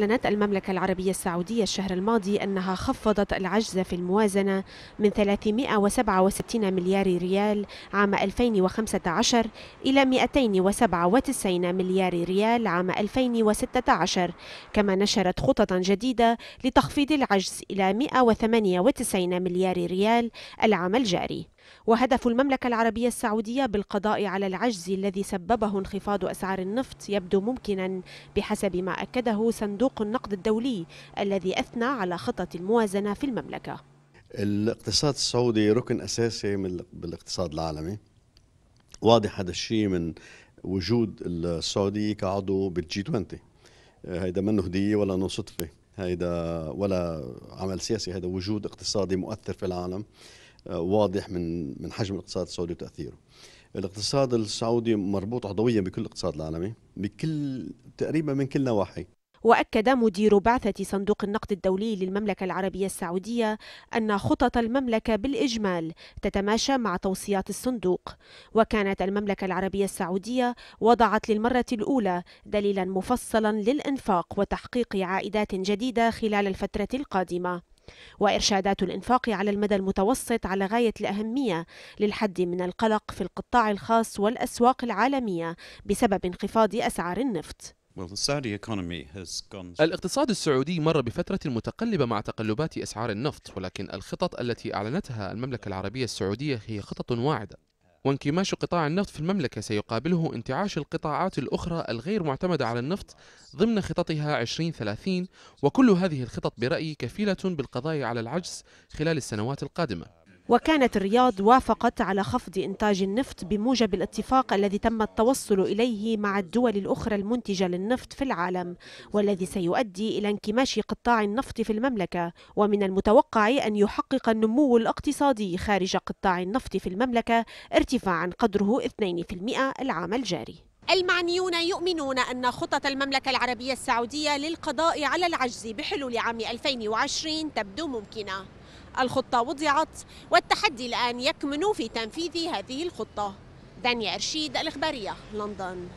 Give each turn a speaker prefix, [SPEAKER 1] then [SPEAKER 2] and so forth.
[SPEAKER 1] أعلنت المملكة العربية السعودية الشهر الماضي أنها خفضت العجز في الموازنة من 367 مليار ريال عام 2015 إلى 297 مليار ريال عام 2016 كما نشرت خططا جديدة لتخفيض العجز إلى 198 مليار ريال العام الجاري وهدف المملكة العربية السعودية بالقضاء على العجز الذي سببه انخفاض أسعار النفط يبدو ممكنا بحسب ما أكده صندوق النقد الدولي الذي أثنى على خطط الموازنة في المملكة
[SPEAKER 2] الاقتصاد السعودي ركن أساسي من بالاقتصاد العالمي واضح هذا الشيء من وجود السعودية كعضو بالجي 20 آه، هيدا منه هدية ولا نو صدفة هيدا ولا عمل سياسي هذا وجود اقتصادي مؤثر في العالم آه، واضح من من حجم الاقتصاد السعودي وتاثيره. الاقتصاد السعودي مربوط عضويا بكل الاقتصاد العالمي بكل تقريبا من كل نواحي
[SPEAKER 1] واكد مدير بعثه صندوق النقد الدولي للمملكه العربيه السعوديه ان خطط المملكه بالاجمال تتماشى مع توصيات الصندوق وكانت المملكه العربيه السعوديه وضعت للمره الاولى دليلا مفصلا للانفاق وتحقيق عائدات جديده خلال الفتره القادمه وإرشادات الإنفاق على المدى المتوسط على غاية الأهمية للحد من القلق في القطاع الخاص والأسواق العالمية بسبب انخفاض أسعار النفط
[SPEAKER 3] الاقتصاد السعودي مر بفترة متقلبة مع تقلبات أسعار النفط ولكن الخطط التي أعلنتها المملكة العربية السعودية هي خطط واعدة وانكماش قطاع النفط في المملكة سيقابله انتعاش القطاعات الأخرى الغير معتمدة على النفط ضمن خططها 2030 وكل هذه الخطط برأيي كفيلة بالقضاء على العجز خلال السنوات القادمة
[SPEAKER 1] وكانت الرياض وافقت على خفض إنتاج النفط بموجب الاتفاق الذي تم التوصل إليه مع الدول الأخرى المنتجة للنفط في العالم والذي سيؤدي إلى انكماش قطاع النفط في المملكة ومن المتوقع أن يحقق النمو الاقتصادي خارج قطاع النفط في المملكة ارتفاعا قدره 2% العام الجاري المعنيون يؤمنون أن خطط المملكة العربية السعودية للقضاء على العجز بحلول عام 2020 تبدو ممكنة الخطة وضعت والتحدي الآن يكمن في تنفيذ هذه الخطة دانيا أرشيد الإخبارية لندن